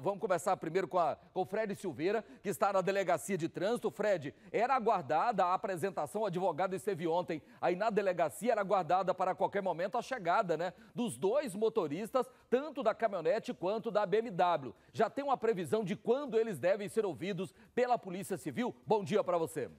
Vamos começar primeiro com, a, com o Fred Silveira, que está na delegacia de trânsito. Fred, era aguardada a apresentação, o advogado esteve ontem aí na delegacia, era aguardada para qualquer momento a chegada né, dos dois motoristas, tanto da caminhonete quanto da BMW. Já tem uma previsão de quando eles devem ser ouvidos pela Polícia Civil? Bom dia para você.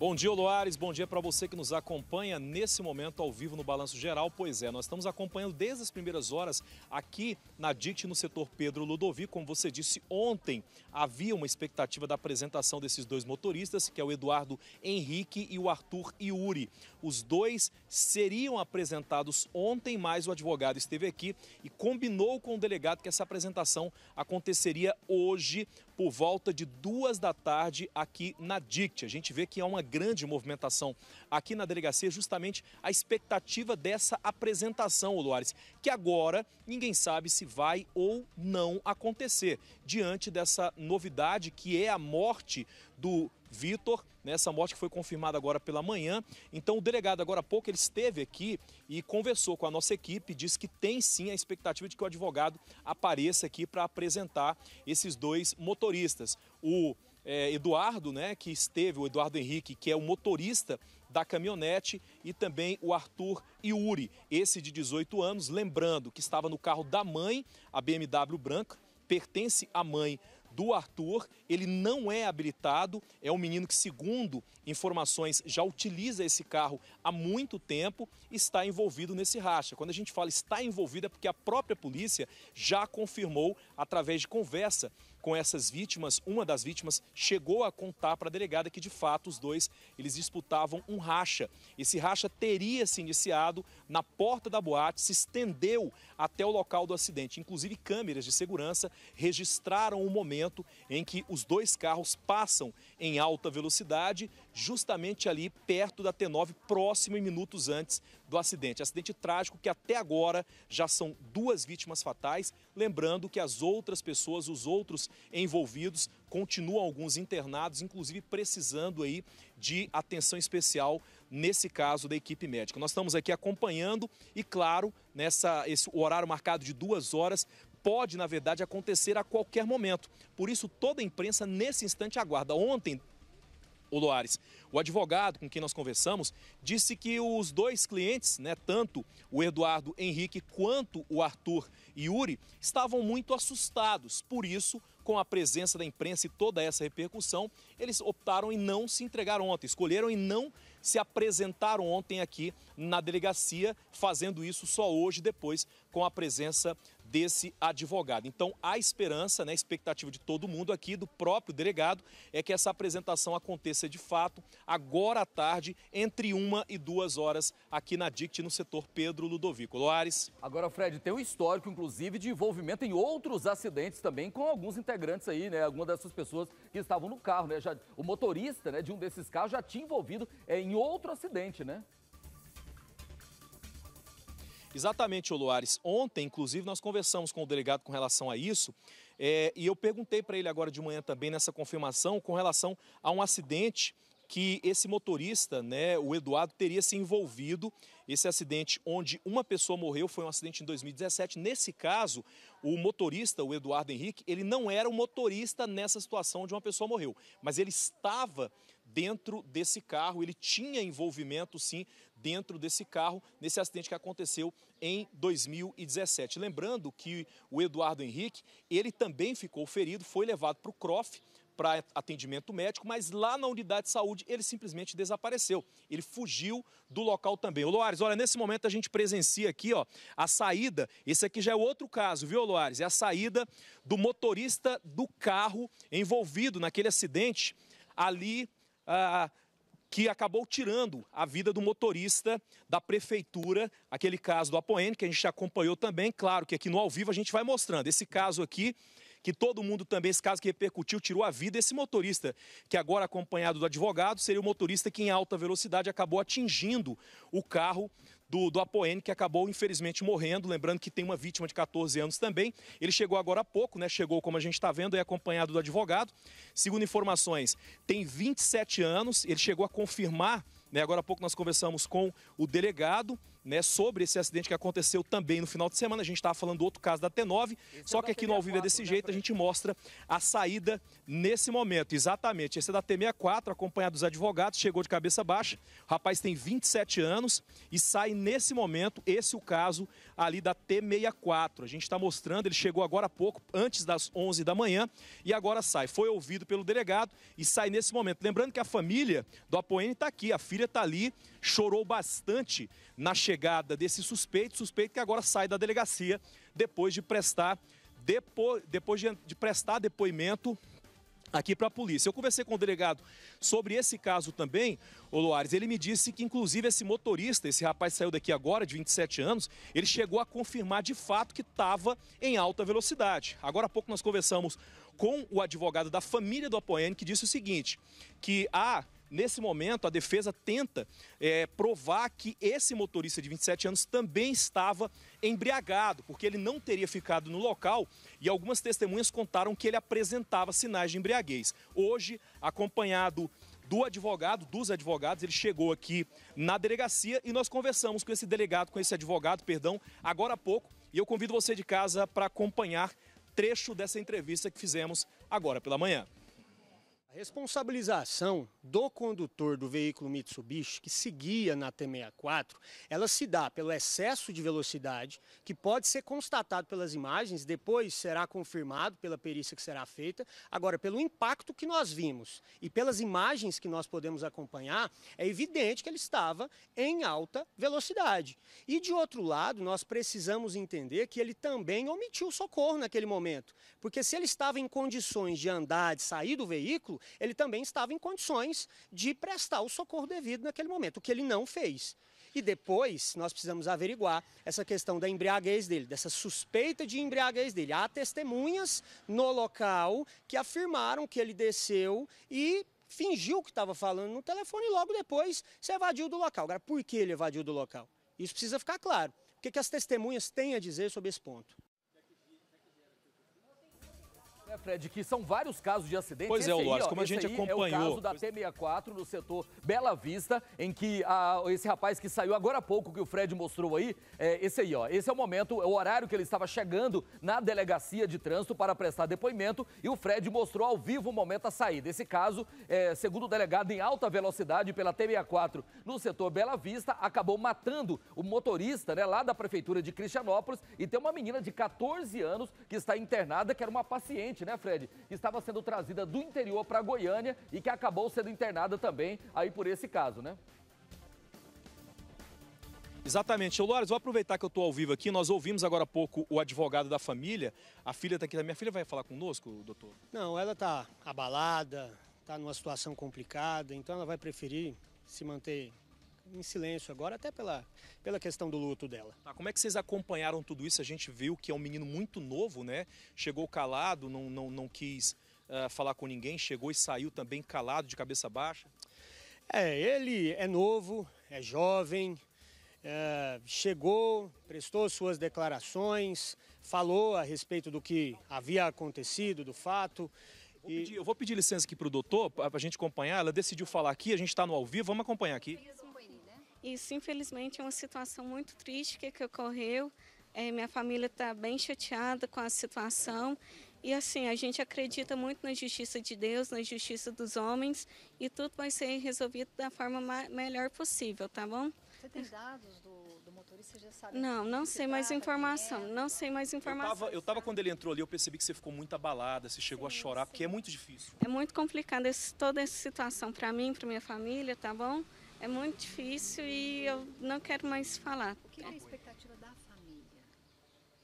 Bom dia, Loares. Bom dia para você que nos acompanha nesse momento ao vivo no Balanço Geral. Pois é, nós estamos acompanhando desde as primeiras horas aqui na DIT, no setor Pedro Ludovico. Como você disse ontem, havia uma expectativa da apresentação desses dois motoristas, que é o Eduardo Henrique e o Arthur Iuri. Os dois seriam apresentados ontem, mas o advogado esteve aqui e combinou com o delegado que essa apresentação aconteceria hoje por volta de duas da tarde aqui na DICT. A gente vê que há uma grande movimentação aqui na delegacia, justamente a expectativa dessa apresentação, Luares, que agora ninguém sabe se vai ou não acontecer, diante dessa novidade que é a morte do Vitor, né, essa morte que foi confirmada agora pela manhã. Então o delegado agora há pouco ele esteve aqui e conversou com a nossa equipe, disse que tem sim a expectativa de que o advogado apareça aqui para apresentar esses dois motoristas. O é, Eduardo, né, que esteve, o Eduardo Henrique, que é o motorista da caminhonete, e também o Arthur Iuri, esse de 18 anos, lembrando que estava no carro da mãe, a BMW branca, pertence à mãe do Arthur. Ele não é habilitado, é um menino que, segundo informações, já utiliza esse carro há muito tempo e está envolvido nesse racha. Quando a gente fala está envolvido é porque a própria polícia já confirmou, através de conversa com essas vítimas, uma das vítimas chegou a contar para a delegada que de fato os dois eles disputavam um racha. Esse racha teria se iniciado na porta da boate, se estendeu até o local do acidente. Inclusive câmeras de segurança registraram o momento em que os dois carros passam em alta velocidade, justamente ali perto da T9, próximo e minutos antes do acidente. Acidente trágico que até agora já são duas vítimas fatais. Lembrando que as outras pessoas, os outros envolvidos, continuam alguns internados, inclusive precisando aí de atenção especial nesse caso da equipe médica. Nós estamos aqui acompanhando e, claro, nessa esse horário marcado de duas horas pode, na verdade, acontecer a qualquer momento. Por isso, toda a imprensa nesse instante aguarda. Ontem o Loares. O advogado com quem nós conversamos disse que os dois clientes, né, tanto o Eduardo Henrique quanto o Arthur Yuri, estavam muito assustados. Por isso, com a presença da imprensa e toda essa repercussão, eles optaram em não se entregar ontem, escolheram em não se apresentar ontem aqui na delegacia, fazendo isso só hoje, depois com a presença desse advogado. Então, a esperança, né, a expectativa de todo mundo aqui, do próprio delegado, é que essa apresentação aconteça de fato agora à tarde, entre uma e duas horas, aqui na DICT, no setor Pedro Ludovico. Loares. Agora, Fred, tem um histórico, inclusive, de envolvimento em outros acidentes também com alguns integrantes aí, né? Algumas dessas pessoas que estavam no carro, né? Já, o motorista né, de um desses carros já tinha envolvido é, em outro acidente, né? Exatamente, Oluares. Ontem, inclusive, nós conversamos com o delegado com relação a isso. É, e eu perguntei para ele agora de manhã também nessa confirmação com relação a um acidente que esse motorista, né, o Eduardo, teria se envolvido. Esse acidente onde uma pessoa morreu foi um acidente em 2017. Nesse caso, o motorista, o Eduardo Henrique, ele não era o motorista nessa situação onde uma pessoa morreu, mas ele estava dentro desse carro, ele tinha envolvimento sim dentro desse carro, nesse acidente que aconteceu em 2017. Lembrando que o Eduardo Henrique, ele também ficou ferido, foi levado para o CROF, para atendimento médico, mas lá na unidade de saúde ele simplesmente desapareceu. Ele fugiu do local também. O Loares, olha, nesse momento a gente presencia aqui, ó, a saída. Esse aqui já é outro caso, viu, Loares? É a saída do motorista do carro envolvido naquele acidente ali. Ah, que acabou tirando a vida do motorista da prefeitura, aquele caso do Apoene, que a gente acompanhou também. Claro que aqui no ao vivo a gente vai mostrando. Esse caso aqui, que todo mundo também, esse caso que repercutiu, tirou a vida. Esse motorista, que agora acompanhado do advogado, seria o motorista que em alta velocidade acabou atingindo o carro do, do Apoene, que acabou infelizmente morrendo. Lembrando que tem uma vítima de 14 anos também. Ele chegou agora há pouco, né? Chegou, como a gente está vendo, é acompanhado do advogado. Segundo informações, tem 27 anos. Ele chegou a confirmar, né? Agora há pouco nós conversamos com o delegado né, sobre esse acidente que aconteceu também no final de semana. A gente estava falando do outro caso da T9, esse só é que aqui no Ao Vivo é desse né, jeito, a gente mostra a saída nesse momento. Exatamente, esse é da T64, acompanhado dos advogados, chegou de cabeça baixa. O rapaz tem 27 anos e sai nesse momento, esse é o caso ali da T64. A gente está mostrando, ele chegou agora há pouco, antes das 11 da manhã, e agora sai. Foi ouvido pelo delegado e sai nesse momento. Lembrando que a família do Apoene está aqui, a filha está ali, chorou bastante na chegada chegada desse suspeito, suspeito que agora sai da delegacia depois de prestar, depo, depois de, de prestar depoimento aqui para a polícia. Eu conversei com o delegado sobre esse caso também, o Loares. Ele me disse que, inclusive, esse motorista, esse rapaz saiu daqui agora, de 27 anos, ele chegou a confirmar de fato que estava em alta velocidade. Agora há pouco nós conversamos com o advogado da família do Apoene, que disse o seguinte, que há Nesse momento, a defesa tenta é, provar que esse motorista de 27 anos também estava embriagado, porque ele não teria ficado no local e algumas testemunhas contaram que ele apresentava sinais de embriaguez. Hoje, acompanhado do advogado, dos advogados, ele chegou aqui na delegacia e nós conversamos com esse delegado, com esse advogado, perdão, agora há pouco. E eu convido você de casa para acompanhar trecho dessa entrevista que fizemos agora pela manhã. A responsabilização do condutor do veículo Mitsubishi que seguia na T64, ela se dá pelo excesso de velocidade, que pode ser constatado pelas imagens, depois será confirmado pela perícia que será feita. Agora, pelo impacto que nós vimos e pelas imagens que nós podemos acompanhar, é evidente que ele estava em alta velocidade. E de outro lado, nós precisamos entender que ele também omitiu socorro naquele momento, porque se ele estava em condições de andar, de sair do veículo, ele também estava em condições de prestar o socorro devido naquele momento, o que ele não fez. E depois nós precisamos averiguar essa questão da embriaguez dele, dessa suspeita de embriaguez dele. Há testemunhas no local que afirmaram que ele desceu e fingiu que estava falando no telefone e logo depois se evadiu do local. Agora, por que ele evadiu do local? Isso precisa ficar claro. O que, que as testemunhas têm a dizer sobre esse ponto? Fred, que são vários casos de acidentes. Pois é, esse é, o como a gente acompanhou. É o caso da T64 no setor Bela Vista, em que a, esse rapaz que saiu agora há pouco, que o Fred mostrou aí, é, esse aí, ó. Esse é o momento, é o horário que ele estava chegando na delegacia de trânsito para prestar depoimento e o Fred mostrou ao vivo o momento a saída. Esse caso, é, segundo o delegado, em alta velocidade pela T64 no setor Bela Vista, acabou matando o motorista, né, lá da prefeitura de Cristianópolis e tem uma menina de 14 anos que está internada, que era uma paciente, né? né, Fred? Estava sendo trazida do interior para Goiânia e que acabou sendo internada também aí por esse caso, né? Exatamente. Loares, vou aproveitar que eu estou ao vivo aqui. Nós ouvimos agora há pouco o advogado da família. A filha está aqui. A minha filha vai falar conosco, doutor? Não, ela está abalada, está numa situação complicada, então ela vai preferir se manter em silêncio agora, até pela, pela questão do luto dela. Tá, como é que vocês acompanharam tudo isso? A gente viu que é um menino muito novo, né? Chegou calado, não, não, não quis uh, falar com ninguém, chegou e saiu também calado, de cabeça baixa. É, ele é novo, é jovem, é, chegou, prestou suas declarações, falou a respeito do que havia acontecido, do fato. Vou e... pedir, eu vou pedir licença aqui para o doutor, para a gente acompanhar. Ela decidiu falar aqui, a gente está no ao vivo, vamos acompanhar aqui. Isso, infelizmente, é uma situação muito triste que, que ocorreu. É, minha família está bem chateada com a situação. E assim, a gente acredita muito na justiça de Deus, na justiça dos homens, e tudo vai ser resolvido da forma melhor possível, tá bom? Você tem dados do, do motorista, você já sabe? Não, não sei mais informação, é, não sei mais informação. Eu tava, eu tava, quando ele entrou ali, eu percebi que você ficou muito abalada, você chegou sim, a chorar, sim. porque é muito difícil. É muito complicado esse, toda essa situação para mim, para minha família, tá bom? É muito difícil e eu não quero mais falar. O que é a expectativa da família?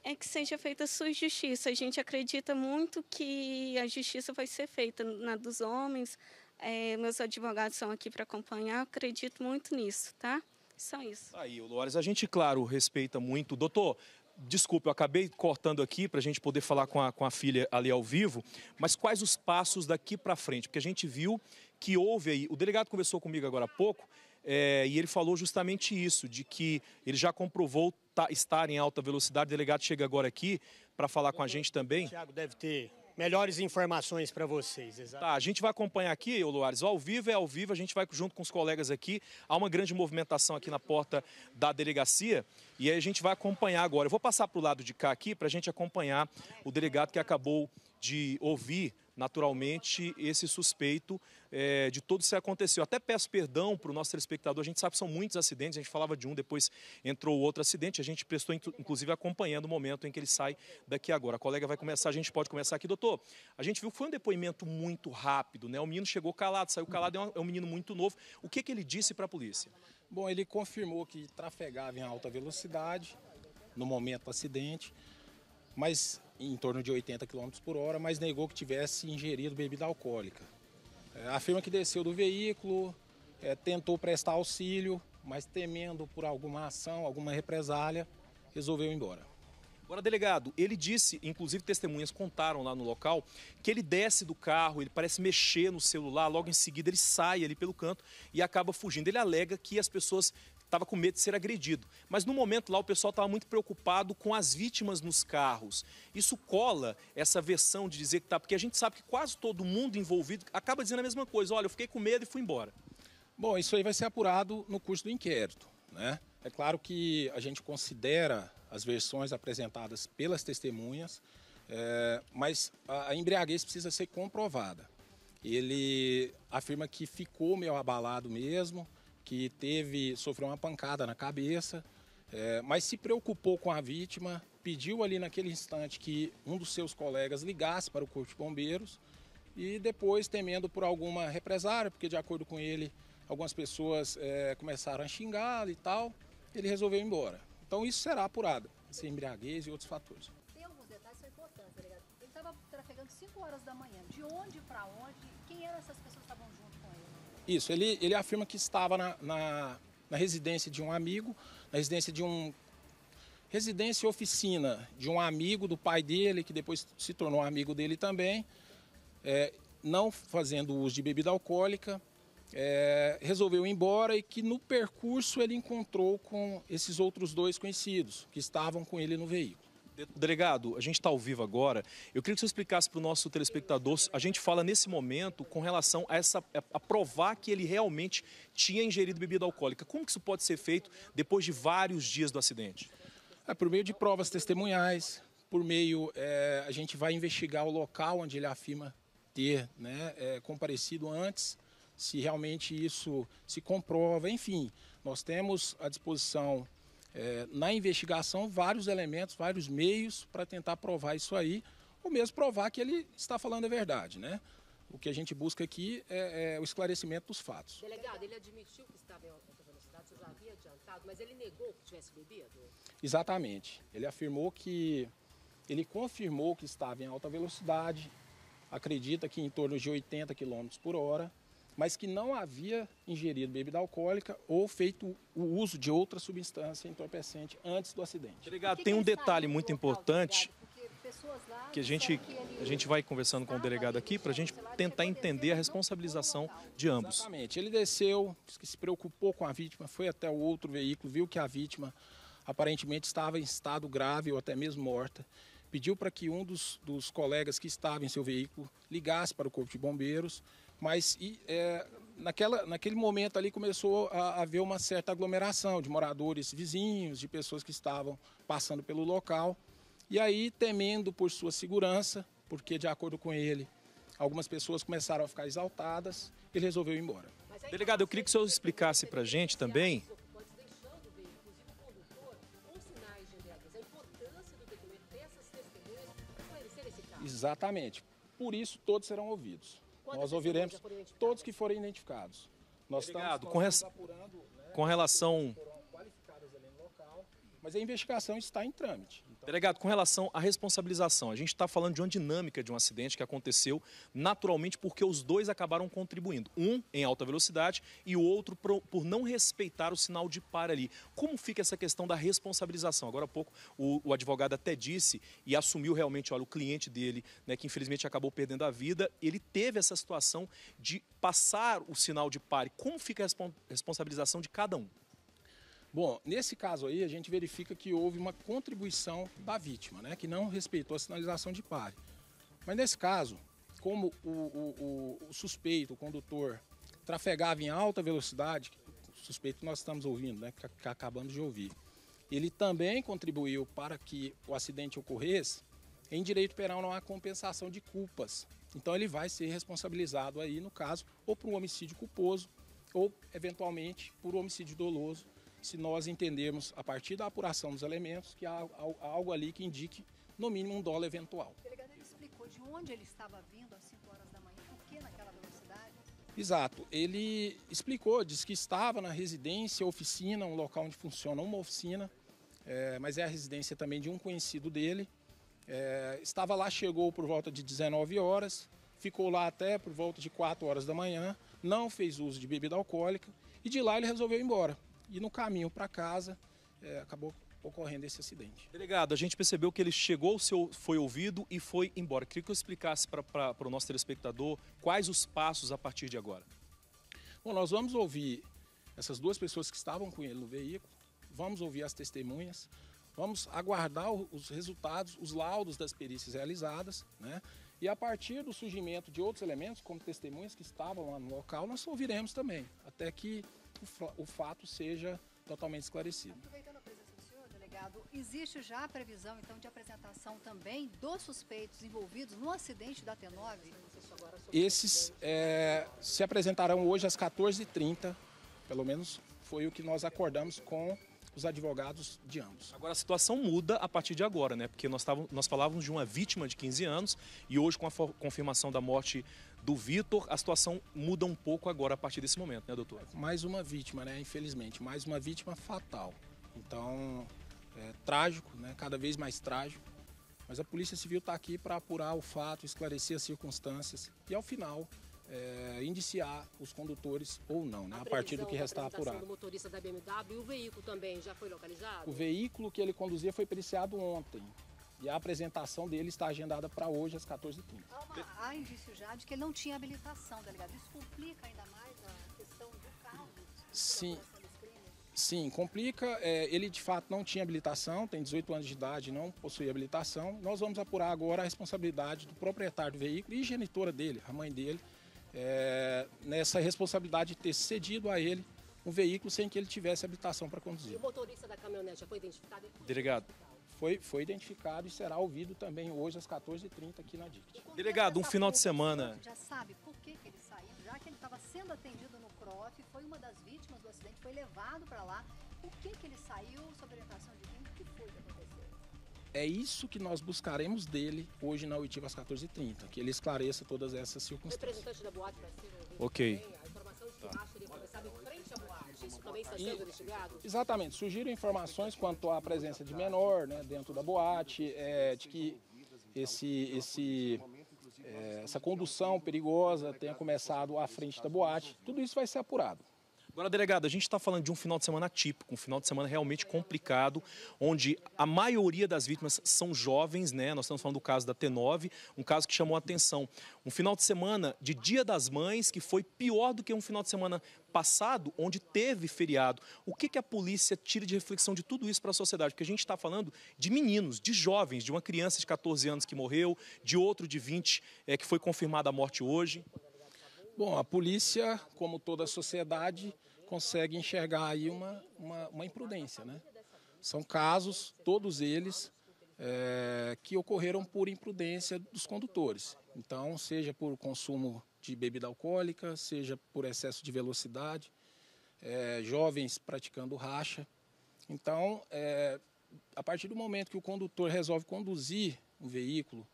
É que seja feita sua justiça. A gente acredita muito que a justiça vai ser feita na dos homens. É, meus advogados são aqui para acompanhar. Eu acredito muito nisso, tá? Só isso. Aí, Loares, a gente, claro, respeita muito. Doutor, desculpe, eu acabei cortando aqui para a gente poder falar com a, com a filha ali ao vivo, mas quais os passos daqui para frente? Porque a gente viu que houve aí, o delegado conversou comigo agora há pouco, é, e ele falou justamente isso, de que ele já comprovou tá, estar em alta velocidade. O delegado chega agora aqui para falar com a gente também. O Thiago deve ter melhores informações para vocês. Exatamente. Tá, a gente vai acompanhar aqui, Luares, ao vivo é ao vivo, a gente vai junto com os colegas aqui. Há uma grande movimentação aqui na porta da delegacia e aí a gente vai acompanhar agora. Eu vou passar para o lado de cá aqui para a gente acompanhar o delegado que acabou de ouvir naturalmente, esse suspeito é, de tudo isso que aconteceu. Até peço perdão para o nosso telespectador, a gente sabe que são muitos acidentes, a gente falava de um, depois entrou outro acidente, a gente prestou, inclusive, acompanhando o momento em que ele sai daqui agora. A colega vai começar, a gente pode começar aqui. Doutor, a gente viu que foi um depoimento muito rápido, né? O menino chegou calado, saiu calado, é um é menino muito novo. O que, que ele disse para a polícia? Bom, ele confirmou que trafegava em alta velocidade no momento do acidente, mas em torno de 80 km por hora, mas negou que tivesse ingerido bebida alcoólica. É, afirma que desceu do veículo, é, tentou prestar auxílio, mas temendo por alguma ação, alguma represália, resolveu ir embora. Agora, delegado, ele disse, inclusive testemunhas contaram lá no local, que ele desce do carro, ele parece mexer no celular, logo em seguida ele sai ali pelo canto e acaba fugindo. Ele alega que as pessoas estava com medo de ser agredido. Mas no momento lá o pessoal estava muito preocupado com as vítimas nos carros. Isso cola essa versão de dizer que tá, porque a gente sabe que quase todo mundo envolvido acaba dizendo a mesma coisa. Olha, eu fiquei com medo e fui embora. Bom, isso aí vai ser apurado no curso do inquérito, né? É claro que a gente considera as versões apresentadas pelas testemunhas, é, mas a embriaguez precisa ser comprovada. Ele afirma que ficou meio abalado mesmo, que teve sofreu uma pancada na cabeça, é, mas se preocupou com a vítima, pediu ali naquele instante que um dos seus colegas ligasse para o Corpo de Bombeiros e depois temendo por alguma represária, porque de acordo com ele algumas pessoas é, começaram a xingá-lo e tal, ele resolveu ir embora. Então isso será apurado, sem embriaguez e outros fatores. Tem alguns detalhes que são importantes, tá Ele estava trafegando 5 horas da manhã. De onde para onde? Quem eram essas pessoas que isso, ele, ele afirma que estava na, na, na residência de um amigo, na residência de um residência e oficina de um amigo do pai dele, que depois se tornou amigo dele também, é, não fazendo uso de bebida alcoólica, é, resolveu ir embora e que no percurso ele encontrou com esses outros dois conhecidos que estavam com ele no veículo. Delegado, a gente está ao vivo agora. Eu queria que você explicasse para o nosso telespectador. A gente fala nesse momento com relação a, essa, a provar que ele realmente tinha ingerido bebida alcoólica. Como que isso pode ser feito depois de vários dias do acidente? É por meio de provas testemunhais, por meio é, a gente vai investigar o local onde ele afirma ter né, é, comparecido antes, se realmente isso se comprova. Enfim, nós temos à disposição é, na investigação vários elementos, vários meios para tentar provar isso aí, ou mesmo provar que ele está falando a verdade, né? O que a gente busca aqui é, é o esclarecimento dos fatos. Delegado, ele admitiu que estava em alta velocidade, você já havia adiantado, mas ele negou que tivesse bebido? Exatamente. Ele afirmou que. Ele confirmou que estava em alta velocidade, acredita que em torno de 80 km por hora mas que não havia ingerido bebida alcoólica ou feito o uso de outra substância entorpecente antes do acidente. Delegado, tem um detalhe muito importante que a gente, a gente vai conversando com o delegado aqui para a né? gente tentar entender a responsabilização de ambos. Exatamente. Ele desceu, se preocupou com a vítima, foi até o outro veículo, viu que a vítima aparentemente estava em estado grave ou até mesmo morta. Pediu para que um dos, dos colegas que estava em seu veículo ligasse para o Corpo de Bombeiros mas e, é, naquela, naquele momento ali começou a haver uma certa aglomeração de moradores vizinhos, de pessoas que estavam passando pelo local. E aí, temendo por sua segurança, porque de acordo com ele, algumas pessoas começaram a ficar exaltadas, ele resolveu ir embora. Delegado, eu queria que o senhor explicasse para a gente também Exatamente. Por isso todos serão ouvidos. Nós ouviremos todos que forem identificados. Nós Obrigado. estamos, com, estamos apurando, né, com relação. Mas a investigação está em trâmite. Então. Delegado, com relação à responsabilização, a gente está falando de uma dinâmica de um acidente que aconteceu naturalmente porque os dois acabaram contribuindo. Um em alta velocidade e o outro por, não respeitar o sinal de para ali. Como fica essa questão da responsabilização? Agora há pouco o, o advogado até disse e assumiu realmente, olha, o cliente dele, né, que infelizmente acabou perdendo a vida, ele teve essa situação de passar o sinal de pare. Como fica a responsabilização de cada um? Bom, nesse caso aí, a gente verifica que houve uma contribuição da vítima, né, que não respeitou a sinalização de pare. Mas nesse caso, como o, o, o, suspeito, o condutor, trafegava em alta velocidade, suspeito que nós estamos ouvindo, né, que, que acabamos de ouvir, ele também contribuiu para que o acidente ocorresse, em direito penal não há compensação de culpas. Então ele vai ser responsabilizado aí, no caso, ou por um homicídio culposo, ou eventualmente por um homicídio doloso se nós entendermos, a partir da apuração dos elementos, que há algo ali que indique, no mínimo, um dólar eventual. O delegado explicou de onde ele estava vindo às 5 horas da manhã, por que naquela velocidade? Exato. Ele explicou, disse que estava na residência, oficina, um local onde funciona uma oficina, é, mas é a residência também de um conhecido dele. É, estava lá, chegou por volta de 19 horas, ficou lá até por volta de 4 horas da manhã, não fez uso de bebida alcoólica e de lá ele resolveu ir embora e no caminho para casa é, acabou ocorrendo esse acidente. Delegado, a gente percebeu que ele chegou, seu, foi ouvido e foi embora. Queria que eu explicasse para o nosso telespectador quais os passos a partir de agora. Bom, nós vamos ouvir essas duas pessoas que estavam com ele no veículo, vamos ouvir as testemunhas, vamos aguardar os resultados, os laudos das perícias realizadas, né? E a partir do surgimento de outros elementos, como testemunhas que estavam lá no local, nós ouviremos também, até que o fato seja totalmente esclarecido. existe já a previsão então de apresentação também dos suspeitos envolvidos no acidente da T9? Esses é, se apresentarão hoje às 14h30, pelo menos foi o que nós acordamos com os advogados de ambos. Agora a situação muda a partir de agora, né? Porque nós, tavam, nós falávamos de uma vítima de 15 anos e hoje com a confirmação da morte do Vitor, a situação muda um pouco agora a partir desse momento, né, doutor? Mais uma vítima, né? Infelizmente, mais uma vítima fatal. Então, é trágico, né? Cada vez mais trágico. Mas a Polícia Civil está aqui para apurar o fato, esclarecer as circunstâncias e, ao final, é, indiciar os condutores ou não, né? a, a partir do que restar apurado. do motorista da BMW e o veículo também já foi localizado? O veículo que ele conduzia foi periciado ontem. E a apresentação dele está agendada para hoje às 14h30. Há, há indício já de que ele não tinha habilitação, delegado. Tá Isso complica ainda mais a questão do carro. Sim. Sim, complica. É, ele de fato não tinha habilitação, tem 18 anos de idade, não possui habilitação. Nós vamos apurar agora a responsabilidade do proprietário do veículo e genitora dele, a mãe dele, é, nessa responsabilidade de ter cedido a ele um veículo sem que ele tivesse habitação para conduzir. E o motorista da caminhonete já foi identificado? Delegado, foi, foi identificado e será ouvido também hoje às 14h30 aqui na DICT. Delegado, um tá final de semana... Já sabe por que, que ele saiu, já que ele estava sendo atendido no CROF, foi uma das vítimas do acidente, foi levado para lá. Por que, que ele saiu, sob orientação de quem, que foi, delegado? É isso que nós buscaremos dele hoje na oitiva às 14h30, que ele esclareça todas essas circunstâncias. O representante da boate para cima, ok. Também, a informação de que tá. em frente à boate, isso também está sendo investigado? Exatamente, surgiram informações quanto à presença de menor né, dentro da boate, é, de que esse, esse é, essa condução perigosa tenha começado à frente da boate. Tudo isso vai ser apurado. Agora, delegado, a gente está falando de um final de semana típico, um final de semana realmente complicado, onde a maioria das vítimas são jovens, né? Nós estamos falando do caso da T9, um caso que chamou a atenção. Um final de semana de Dia das Mães que foi pior do que um final de semana passado, onde teve feriado. O que, que a polícia tira de reflexão de tudo isso para a sociedade? Porque a gente está falando de meninos, de jovens, de uma criança de 14 anos que morreu, de outro de 20 é, eh, que foi confirmada a morte hoje. Bom, a polícia, como toda a sociedade, consegue enxergar aí uma, uma, uma imprudência, né? São casos, todos eles, é, que ocorreram por imprudência dos condutores. Então, seja por consumo de bebida alcoólica, seja por excesso de velocidade, é, jovens praticando racha. Então, é, a partir do momento que o condutor resolve conduzir um veículo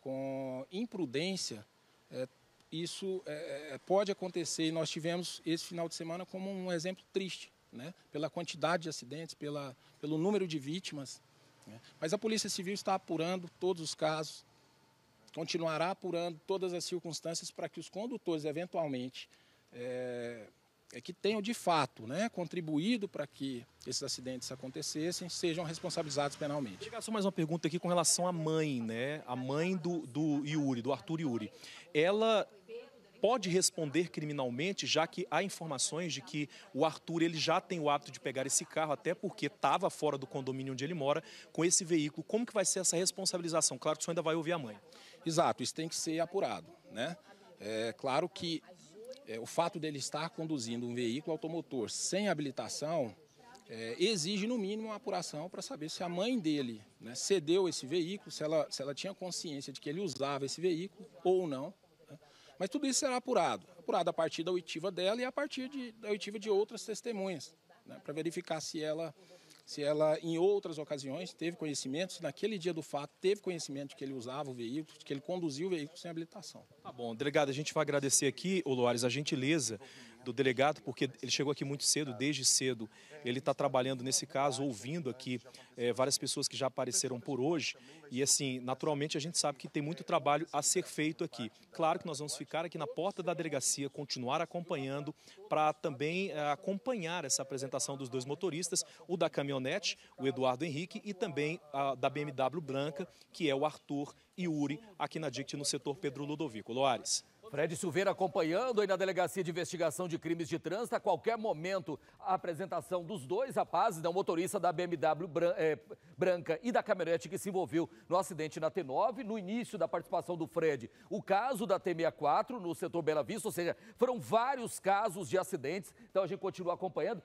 com imprudência, é, isso é, é, é, pode acontecer e nós tivemos esse final de semana como um exemplo triste, né? pela quantidade de acidentes, pela, pelo número de vítimas. Né? Mas a Polícia Civil está apurando todos os casos, continuará apurando todas as circunstâncias para que os condutores, eventualmente, é, é, que tenham de fato né, contribuído para que esses acidentes acontecessem sejam responsabilizados penalmente. Chegar só mais uma pergunta aqui com relação à mãe, né? A mãe do, do Yuri, do Arthur Yuri. Ela pode responder criminalmente, já que há informações de que o Arthur ele já tem o hábito de pegar esse carro, até porque estava fora do condomínio onde ele mora, com esse veículo. Como que vai ser essa responsabilização? Claro que o senhor ainda vai ouvir a mãe. Exato, isso tem que ser apurado, né? É claro que é, o fato dele estar conduzindo um veículo automotor sem habilitação é, exige, no mínimo, uma apuração para saber se a mãe dele né, cedeu esse veículo, se ela, se ela tinha consciência de que ele usava esse veículo ou não. Né? Mas tudo isso será apurado apurado a partir da oitiva dela e a partir de, da oitiva de outras testemunhas, né, para verificar se ela se ela em outras ocasiões teve conhecimento, se naquele dia do fato teve conhecimento de que ele usava o veículo, de que ele conduziu o veículo sem habilitação. Tá bom, delegado, a gente vai agradecer aqui, o a gentileza do delegado, porque ele chegou aqui muito cedo, desde cedo. Ele está trabalhando nesse caso, ouvindo aqui é, várias pessoas que já apareceram por hoje. E assim, naturalmente a gente sabe que tem muito trabalho a ser feito aqui. Claro que nós vamos ficar aqui na porta da delegacia, continuar acompanhando, para também é, acompanhar essa apresentação dos dois motoristas, o da caminhonete, o Eduardo Henrique, e também a, da BMW branca, que é o Arthur e Uri aqui na DICT no setor Pedro Ludovico. Loares. Fred Silveira acompanhando aí na Delegacia de Investigação de Crimes de Trânsito. A qualquer momento, a apresentação dos dois rapazes, né, o motorista da BMW eh, branca e da caminhonete que se envolveu no acidente na T9, no início da participação do Fred, o caso da T64 no setor Bela Vista, ou seja, foram vários casos de acidentes. Então a gente continua acompanhando.